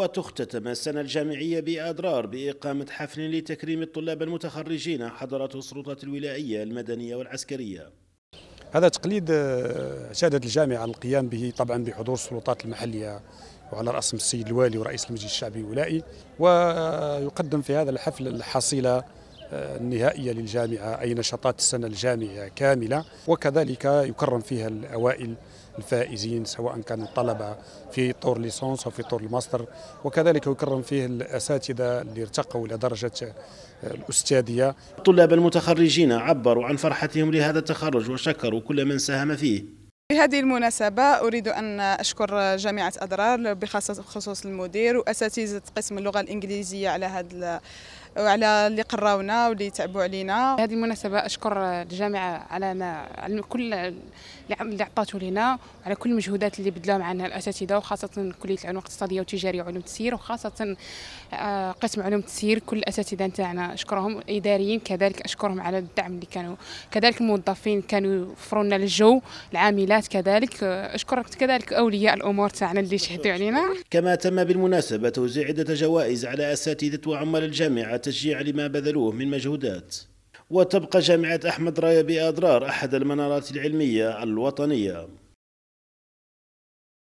وتختتم السنة الجامعية بأضرار بإقامة حفل لتكريم الطلاب المتخرجين حضرته السلطات الولائية المدنية والعسكرية هذا تقليد آه، شهدت الجامعة القيام به طبعا بحضور السلطات المحلية وعلى رأسهم السيد الوالي ورئيس المجلس الشعبي الولائي ويقدم في هذا الحفل الحصيلة النهائية للجامعة أي نشاطات السنة الجامعية كاملة وكذلك يكرم فيها الأوائل الفائزين سواء كانوا طلبة في طور ليسونس أو في طور الماستر وكذلك يكرم فيه الأساتذة اللي ارتقوا إلى درجة الأستاذية الطلاب المتخرجين عبروا عن فرحتهم لهذا التخرج وشكروا كل من ساهم فيه بهذه المناسبة أريد أن أشكر جامعة أضرار بخصوص المدير وأساتذة قسم اللغة الإنجليزية على هذا وعلى اللي قراونا واللي تعبوا علينا هذه المناسبه اشكر الجامعه على ما على كل اللي عطاته لنا وعلى كل المجهودات اللي بدلوها معنا الاساتذه وخاصه كليه العلوم الاقتصاديه والتجاريه وعلوم التسيير وخاصه آه، قسم علوم التسيير كل الاساتذه نتاعنا اشكرهم اداريين كذلك اشكرهم على الدعم اللي كانوا كذلك الموظفين كانوا يوفروا لنا الجو العاملات كذلك آه، اشكر كذلك اولياء الامور تاعنا اللي شهدوا علينا كما تم بالمناسبه توزيع عده جوائز على اساتذه وعمال الجامعه تشجيع لما بذلوه من مجهودات وتبقى جامعة أحمد راية بأضرار أحد المنارات العلمية الوطنية